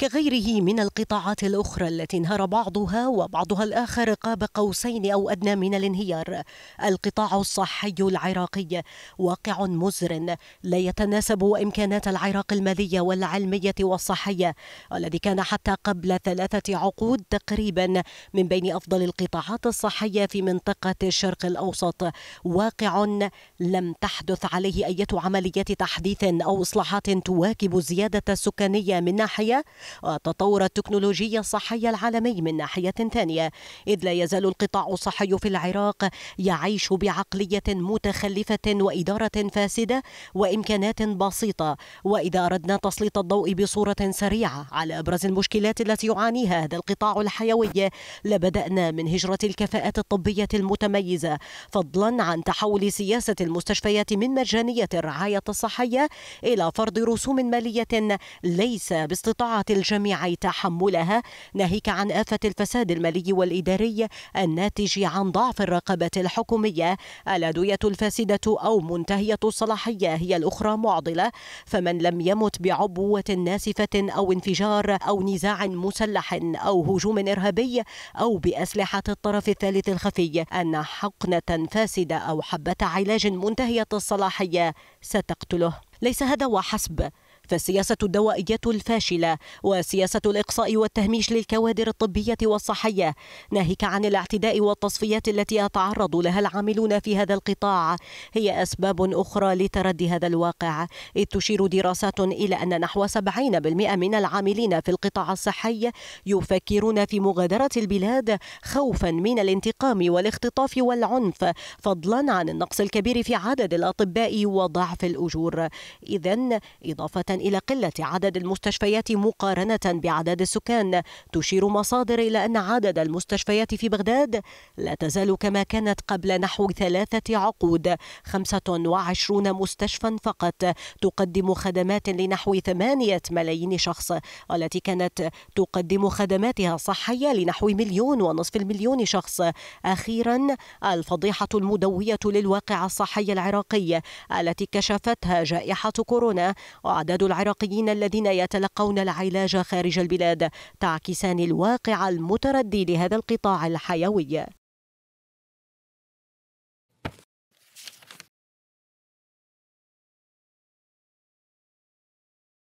كغيره من القطاعات الأخرى التي انهار بعضها وبعضها الآخر قاب قوسين أو أدنى من الانهيار القطاع الصحي العراقي واقع مزر لا يتناسب إمكانات العراق المالية والعلمية والصحية والذي كان حتى قبل ثلاثة عقود تقريبا من بين أفضل القطاعات الصحية في منطقة الشرق الأوسط واقع لم تحدث عليه أي عمليات تحديث أو إصلاحات تواكب الزيادة السكانية من ناحية والتطور التكنولوجي الصحي العالمي من ناحية ثانية إذ لا يزال القطاع الصحي في العراق يعيش بعقلية متخلفة وإدارة فاسدة وإمكانات بسيطة وإذا أردنا تسليط الضوء بصورة سريعة على أبرز المشكلات التي يعانيها هذا القطاع الحيوي لبدأنا من هجرة الكفاءات الطبية المتميزة فضلا عن تحول سياسة المستشفيات من مجانية الرعاية الصحية إلى فرض رسوم مالية ليس باستطاعة الجميع تحملها ناهيك عن آفة الفساد المالي والإداري الناتج عن ضعف الرقابة الحكومية الأدوية الفاسدة أو منتهية الصلاحية هي الأخرى معضلة فمن لم يمت بعبوة ناسفة أو انفجار أو نزاع مسلح أو هجوم إرهابي أو بأسلحة الطرف الثالث الخفي أن حقنة فاسدة أو حبة علاج منتهية الصلاحية ستقتله ليس هذا وحسب فالسياسة الدوائية الفاشلة وسياسة الإقصاء والتهميش للكوادر الطبية والصحية ناهيك عن الاعتداء والتصفيات التي يتعرض لها العاملون في هذا القطاع هي أسباب أخرى لتردي هذا الواقع إذ تشير دراسات إلى أن نحو 70% من العاملين في القطاع الصحي يفكرون في مغادرة البلاد خوفا من الانتقام والاختطاف والعنف فضلا عن النقص الكبير في عدد الأطباء وضعف الأجور إذا إضافة إلى قلة عدد المستشفيات مقارنة بعدد السكان تشير مصادر إلى أن عدد المستشفيات في بغداد لا تزال كما كانت قبل نحو ثلاثة عقود 25 مستشفى فقط تقدم خدمات لنحو 8 ملايين شخص والتي كانت تقدم خدماتها الصحية لنحو مليون ونصف المليون شخص أخيرا الفضيحة المدوية للواقع الصحي العراقي التي كشفتها جائحة كورونا وعدد العراقيين الذين يتلقون العلاج خارج البلاد تعكسان الواقع المتردي لهذا القطاع الحيوي